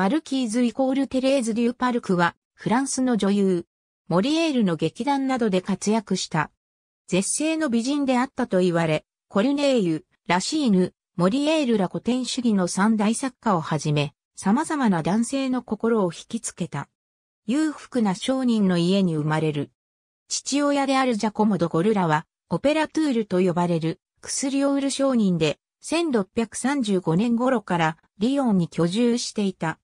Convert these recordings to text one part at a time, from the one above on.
マルキーズイコールテレーズ・デューパルクは、フランスの女優、モリエールの劇団などで活躍した。絶世の美人であったと言われ、コルネーユ、ラシーヌ、モリエールら古典主義の三大作家をはじめ、様々な男性の心を引きつけた。裕福な商人の家に生まれる。父親であるジャコモド・ゴルラは、オペラトゥールと呼ばれる薬を売る商人で、1635年頃からリヨンに居住していた。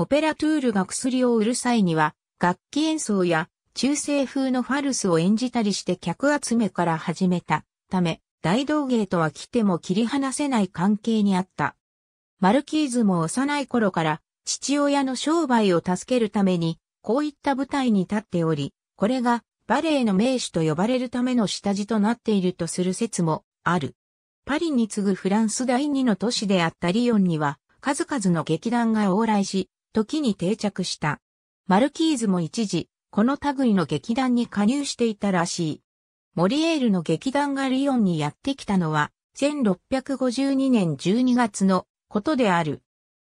オペラトゥールが薬を売る際には、楽器演奏や中世風のファルスを演じたりして客集めから始めたため、大道芸とは来ても切り離せない関係にあった。マルキーズも幼い頃から父親の商売を助けるために、こういった舞台に立っており、これがバレエの名手と呼ばれるための下地となっているとする説もある。パリに次ぐフランス第二の都市であったリヨンには、数々の劇団が往来し、時に定着した。マルキーズも一時、この類の劇団に加入していたらしい。モリエールの劇団がリヨンにやってきたのは、1652年12月のことである。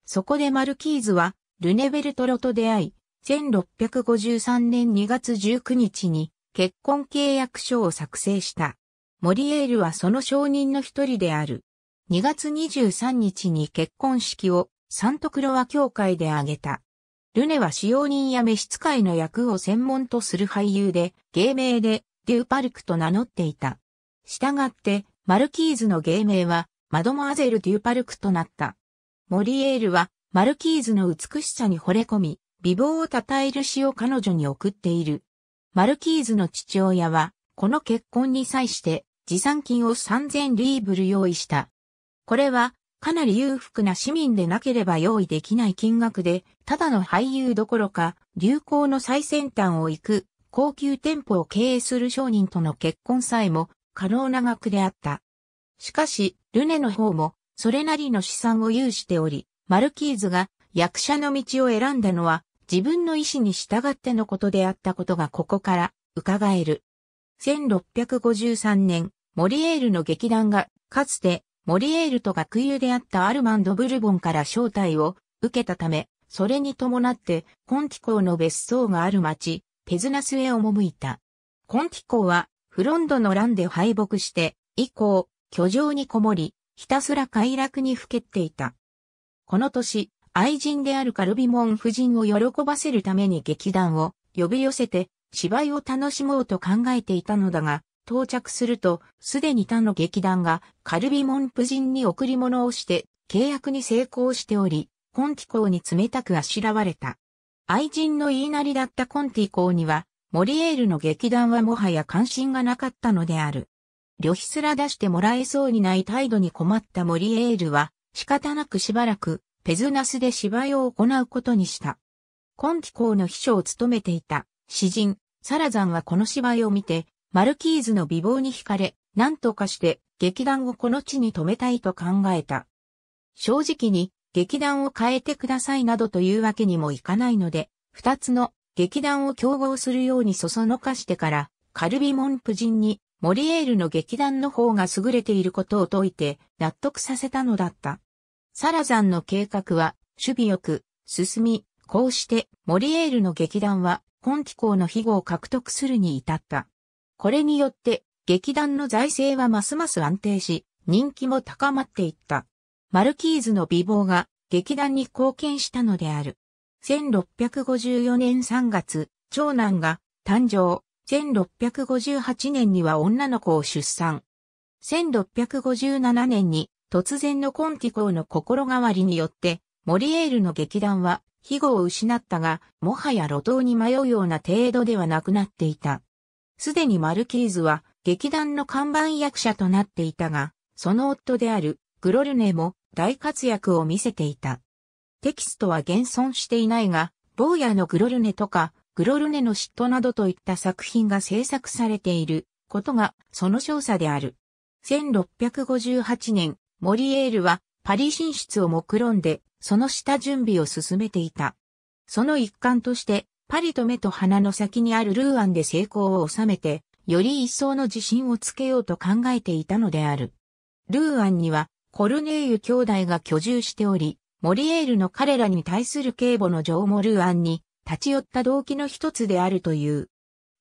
そこでマルキーズは、ルネベルトロと出会い、1653年2月19日に結婚契約書を作成した。モリエールはその証人の一人である。2月23日に結婚式をサントクロワ教会で挙げた。ルネは使用人や召使いの役を専門とする俳優で、芸名でデューパルクと名乗っていた。したがって、マルキーズの芸名は、マドモアゼル・デューパルクとなった。モリエールは、マルキーズの美しさに惚れ込み、美貌を称える詩を彼女に送っている。マルキーズの父親は、この結婚に際して、持参金を3000リーブル用意した。これは、かなり裕福な市民でなければ用意できない金額で、ただの俳優どころか、流行の最先端を行く、高級店舗を経営する商人との結婚さえも可能な額であった。しかし、ルネの方も、それなりの資産を有しており、マルキーズが役者の道を選んだのは、自分の意思に従ってのことであったことがここから伺える。1653年、モリエールの劇団が、かつてモリエールと学友であったアルマンド・ブルボンから招待を受けたため、それに伴ってコンティーの別荘がある町、ペズナスへ赴いた。コンティーはフロンドの乱で敗北して、以降、居城にこもり、ひたすら快楽にふけっていた。この年、愛人であるカルビモン夫人を喜ばせるために劇団を呼び寄せて芝居を楽しもうと考えていたのだが、到着すると、すでに他の劇団がカルビモンプ人に贈り物をして契約に成功しており、コンティーに冷たくあしらわれた。愛人の言いなりだったコンティーには、モリエールの劇団はもはや関心がなかったのである。旅費すら出してもらえそうにない態度に困ったモリエールは、仕方なくしばらく、ペズナスで芝居を行うことにした。コンティーの秘書を務めていた、詩人、サラザンはこの芝居を見て、マルキーズの美貌に惹かれ、何とかして劇団をこの地に止めたいと考えた。正直に劇団を変えてくださいなどというわけにもいかないので、二つの劇団を競合するようにそそのかしてから、カルビモンプ人にモリエールの劇団の方が優れていることを説いて納得させたのだった。サラザンの計画は守備よく進み、こうしてモリエールの劇団は今機構の庇護を獲得するに至った。これによって劇団の財政はますます安定し、人気も高まっていった。マルキーズの美貌が劇団に貢献したのである。1654年3月、長男が誕生。1658年には女の子を出産。1657年に突然のコンティーの心変わりによって、モリエールの劇団は、庇護を失ったが、もはや路頭に迷うような程度ではなくなっていた。すでにマルキーズは劇団の看板役者となっていたが、その夫であるグロルネも大活躍を見せていた。テキストは現存していないが、坊やのグロルネとか、グロルネの嫉妬などといった作品が制作されていることがその調査である。1658年、モリエールはパリ進出を目論んで、その下準備を進めていた。その一環として、パリと目と鼻の先にあるルーアンで成功を収めて、より一層の自信をつけようと考えていたのである。ルーアンには、コルネーユ兄弟が居住しており、モリエールの彼らに対する警護の情もルーアンに立ち寄った動機の一つであるという。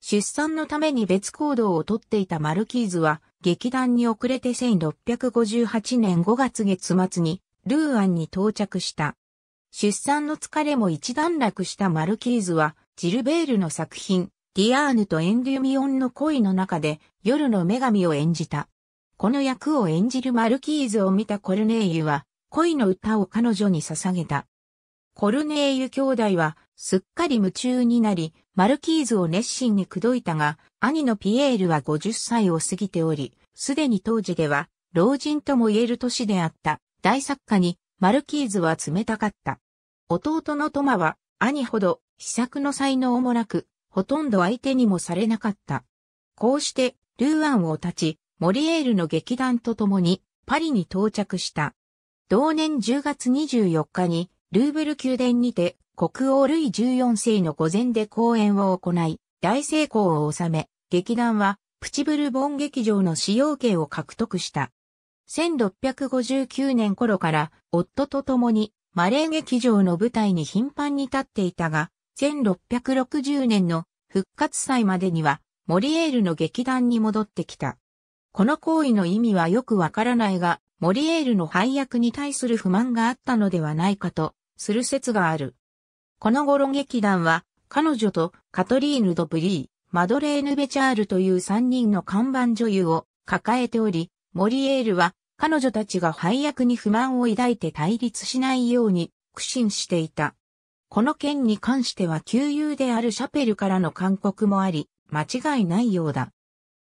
出産のために別行動をとっていたマルキーズは、劇団に遅れて1658年5月月末に、ルーアンに到着した。出産の疲れも一段落したマルキーズは、ジルベールの作品、ディアーヌとエンデュミオンの恋の中で夜の女神を演じた。この役を演じるマルキーズを見たコルネイユは、恋の歌を彼女に捧げた。コルネイユ兄弟は、すっかり夢中になり、マルキーズを熱心に口説いたが、兄のピエールは50歳を過ぎており、すでに当時では、老人とも言える年であった、大作家にマルキーズは冷たかった。弟のトマは兄ほど秘策の才能もなく、ほとんど相手にもされなかった。こうして、ルーアンを立ち、モリエールの劇団と共にパリに到着した。同年10月24日に、ルーブル宮殿にて国王ルイ14世の御前で公演を行い、大成功を収め、劇団はプチブルボン劇場の使用権を獲得した。1659年頃から夫と共にマレー劇場の舞台に頻繁に立っていたが、1660年の復活祭までにはモリエールの劇団に戻ってきた。この行為の意味はよくわからないが、モリエールの配役に対する不満があったのではないかと、する説がある。この頃劇団は、彼女とカトリーヌ・ド・ブリー、マドレーヌ・ベチャールという3人の看板女優を抱えており、モリエールは彼女たちが配役に不満を抱いて対立しないように苦心していた。この件に関しては旧友であるシャペルからの勧告もあり、間違いないようだ。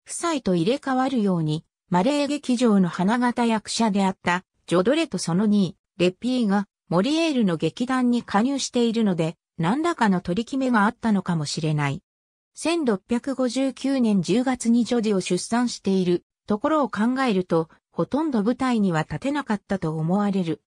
夫妻と入れ替わるように、マレー劇場の花形役者であったジョドレとその2位、レピーがモリエールの劇団に加入しているので、何らかの取り決めがあったのかもしれない。1659年10月にジョディを出産しているところを考えると、ほとんど舞台には立てなかったと思われる。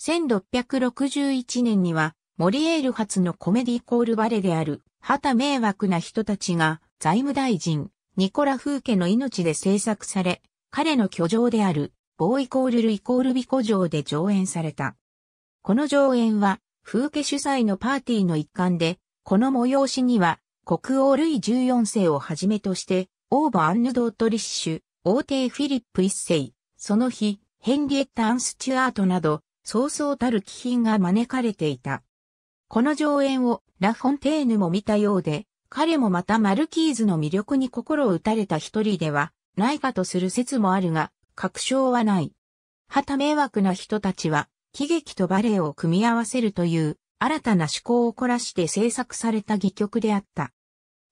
1661年には、モリエール発のコメディコールバレである、旗迷惑な人たちが、財務大臣、ニコラ・フーケの命で制作され、彼の居城である、ボーイコールルイコールビコ城で上演された。この上演は、フーケ主催のパーティーの一環で、この催しには、国王ルイ14世をはじめとして、オーバ・アンヌ・ドートリッシュ、王帝フィリップ1世、その日、ヘンリエッタ・アン・スチュアートなど、そうそうたる気品が招かれていた。この上演をラ・フォンテーヌも見たようで、彼もまたマルキーズの魅力に心を打たれた一人ではないかとする説もあるが、確証はない。旗迷惑な人たちは、喜劇とバレエを組み合わせるという新たな思考を凝らして制作された戯曲であった。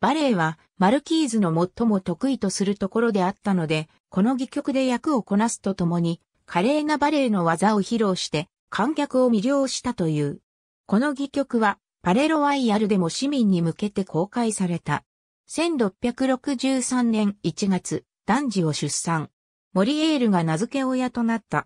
バレエはマルキーズの最も得意とするところであったので、この戯曲で役をこなすとともに、華麗なバレエの技を披露して、観客を魅了したという。この戯曲は、パレロワイヤルでも市民に向けて公開された。1663年1月、男児を出産。モリエールが名付け親となった。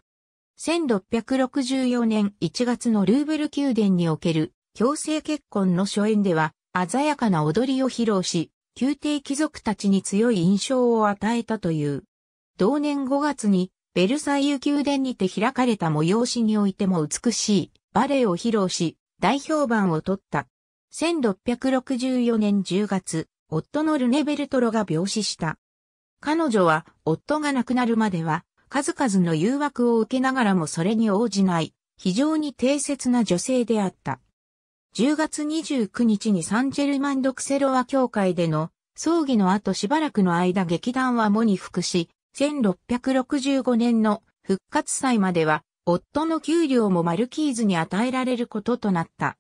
1664年1月のルーブル宮殿における強制結婚の初演では、鮮やかな踊りを披露し、宮廷貴族たちに強い印象を与えたという。同年5月に、ベルサイユ宮殿にて開かれた催しにおいても美しいバレエを披露し、大評判を取った。1664年10月、夫のルネベルトロが病死した。彼女は夫が亡くなるまでは数々の誘惑を受けながらもそれに応じない非常に低切な女性であった。10月29日にサンジェルマン・ドクセロワ教会での葬儀の後しばらくの間劇団は喪に服し、1665年の復活祭までは夫の給料もマルキーズに与えられることとなった。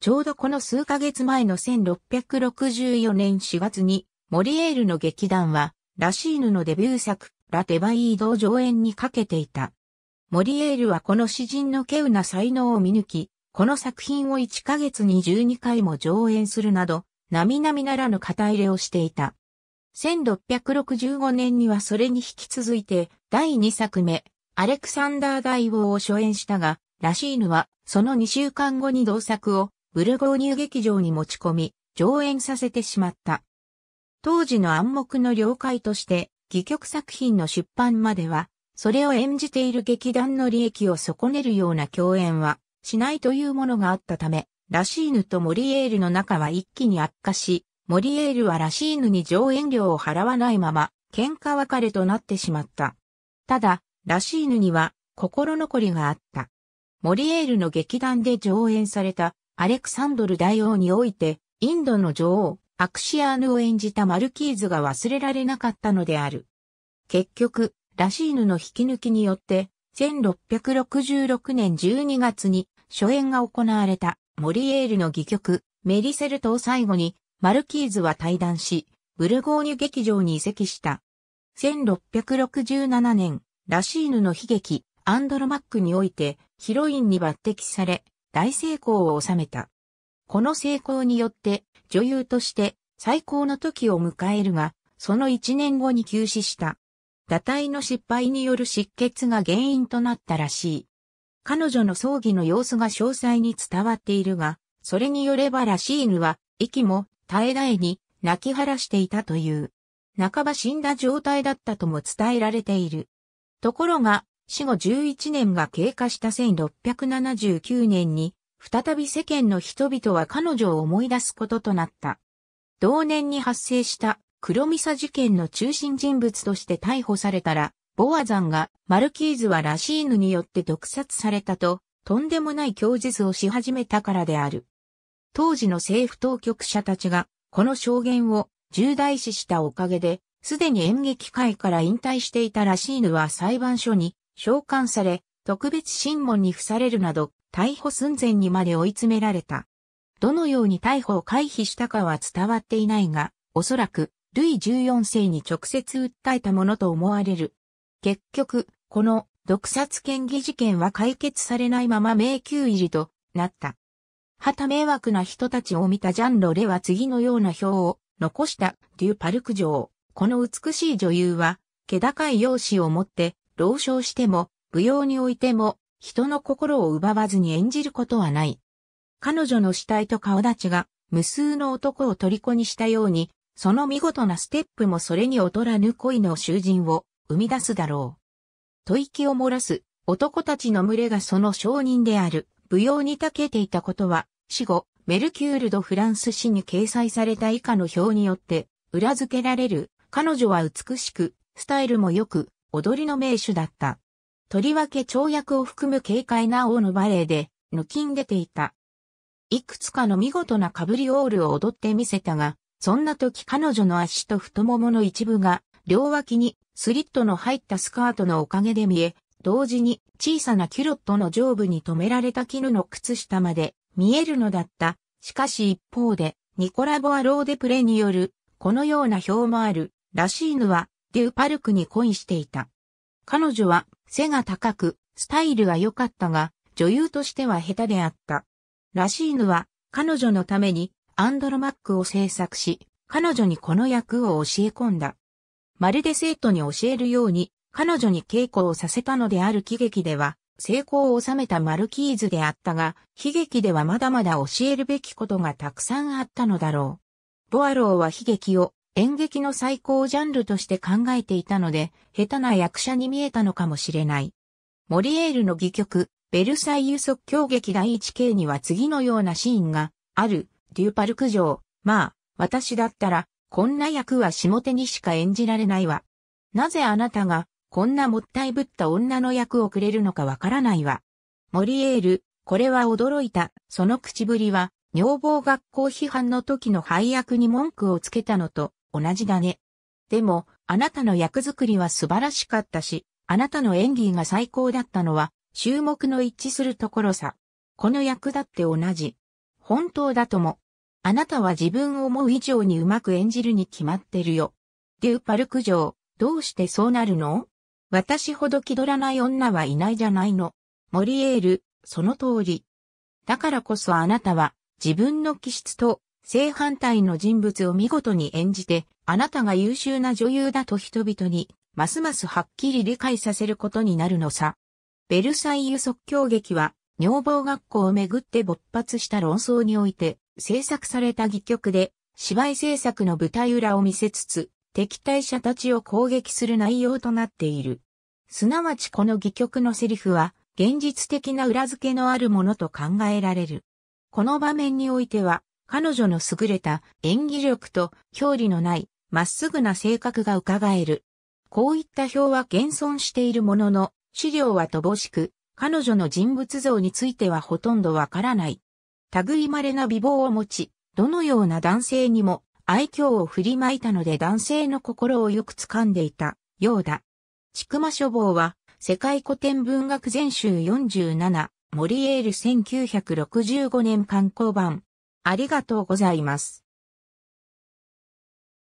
ちょうどこの数ヶ月前の1664年4月にモリエールの劇団はラシーヌのデビュー作ラ・テバイードを上演にかけていた。モリエールはこの詩人の稀有な才能を見抜き、この作品を1ヶ月に12回も上演するなど、並々ならぬ肩入れをしていた。1665年にはそれに引き続いて、第2作目、アレクサンダー大王を初演したが、ラシーヌは、その2週間後に同作を、ブルゴーニュ劇場に持ち込み、上演させてしまった。当時の暗黙の了解として、戯曲作品の出版までは、それを演じている劇団の利益を損ねるような共演は、しないというものがあったため、ラシーヌとモリエールの仲は一気に悪化し、モリエールはラシーヌに上演料を払わないまま、喧嘩別れとなってしまった。ただ、ラシーヌには心残りがあった。モリエールの劇団で上演されたアレクサンドル大王において、インドの女王、アクシアーヌを演じたマルキーズが忘れられなかったのである。結局、ラシーヌの引き抜きによって、1666年12月に初演が行われたモリエールの戯曲メリセルトを最後にマルキーズは対談し、ブルゴーニュ劇場に移籍した。1667年、ラシーヌの悲劇、アンドロマックにおいて、ヒロインに抜擢され、大成功を収めた。この成功によって、女優として最高の時を迎えるが、その1年後に急死した。堕胎の失敗による失血が原因となったらしい。彼女の葬儀の様子が詳細に伝わっているが、それによればラシーヌは、息も絶え絶えに泣き晴らしていたという。半ば死んだ状態だったとも伝えられている。ところが、死後11年が経過した1679年に、再び世間の人々は彼女を思い出すこととなった。同年に発生した黒ミサ事件の中心人物として逮捕されたら、ボアザンがマルキーズはラシーヌによって毒殺されたと、とんでもない供述をし始めたからである。当時の政府当局者たちが、この証言を重大視したおかげで、すでに演劇界から引退していたラシーヌは裁判所に召喚され、特別審問に付されるなど、逮捕寸前にまで追い詰められた。どのように逮捕を回避したかは伝わっていないが、おそらく、ルイ14世に直接訴えたものと思われる結局、この毒殺嫌疑事件は解決されないまま迷宮入りとなった。はた迷惑な人たちを見たジャン・ロレは次のような表を残したデュパルク城。この美しい女優は、気高い容姿を持って、老少しても、舞踊においても、人の心を奪わずに演じることはない。彼女の死体と顔立ちが、無数の男を虜にしたように、その見事なステップもそれに劣らぬ恋の囚人を生み出すだろう。吐息を漏らす男たちの群れがその証人である舞踊に長けていたことは、死後、メルキュール・ド・フランス誌に掲載された以下の表によって裏付けられる。彼女は美しく、スタイルも良く、踊りの名手だった。とりわけ跳躍を含む軽快な王のバレエで、抜きん出ていた。いくつかの見事なカブリオールを踊ってみせたが、そんな時彼女の足と太ももの一部が両脇にスリットの入ったスカートのおかげで見え、同時に小さなキュロットの上部に留められた絹の靴下まで見えるのだった。しかし一方で、ニコラ・ボアローデプレによる、このような表もある、ラシーヌは、デューパルクに恋していた。彼女は、背が高く、スタイルが良かったが、女優としては下手であった。ラシーヌは、彼女のために、アンドロマックを制作し、彼女にこの役を教え込んだ。まるで生徒に教えるように、彼女に稽古をさせたのである喜劇では、成功を収めたマルキーズであったが、悲劇ではまだまだ教えるべきことがたくさんあったのだろう。ボアローは悲劇を演劇の最高ジャンルとして考えていたので、下手な役者に見えたのかもしれない。モリエールの戯曲、ベルサイユ即興劇第1形には次のようなシーンがある、デューパルク城、まあ、私だったら、こんな役は下手にしか演じられないわ。なぜあなたが、こんなもったいぶった女の役をくれるのかわからないわ。モリエール、これは驚いた。その口ぶりは、女房学校批判の時の配役に文句をつけたのと同じだね。でも、あなたの役作りは素晴らしかったし、あなたの演技が最高だったのは、注目の一致するところさ。この役だって同じ。本当だとも。あなたは自分を思う以上にうまく演じるに決まってるよ。デューパルク城、どうしてそうなるの私ほど気取らない女はいないじゃないの。モリエール、その通り。だからこそあなたは自分の気質と正反対の人物を見事に演じて、あなたが優秀な女優だと人々に、ますますはっきり理解させることになるのさ。ベルサイユ即興劇は、女房学校をめぐって勃発した論争において、制作された戯曲で、芝居制作の舞台裏を見せつつ、敵対者たちを攻撃する内容となっている。すなわちこの戯曲のセリフは、現実的な裏付けのあるものと考えられる。この場面においては、彼女の優れた演技力と表裏のないまっすぐな性格が伺える。こういった表は現存しているものの、資料は乏しく、彼女の人物像についてはほとんどわからない。類稀な美貌を持ち、どのような男性にも愛嬌を振りまいたので男性の心をよく掴んでいたようだ。ちくま書房は、世界古典文学全集47、モリエール1965年刊行版。ありがとうございます。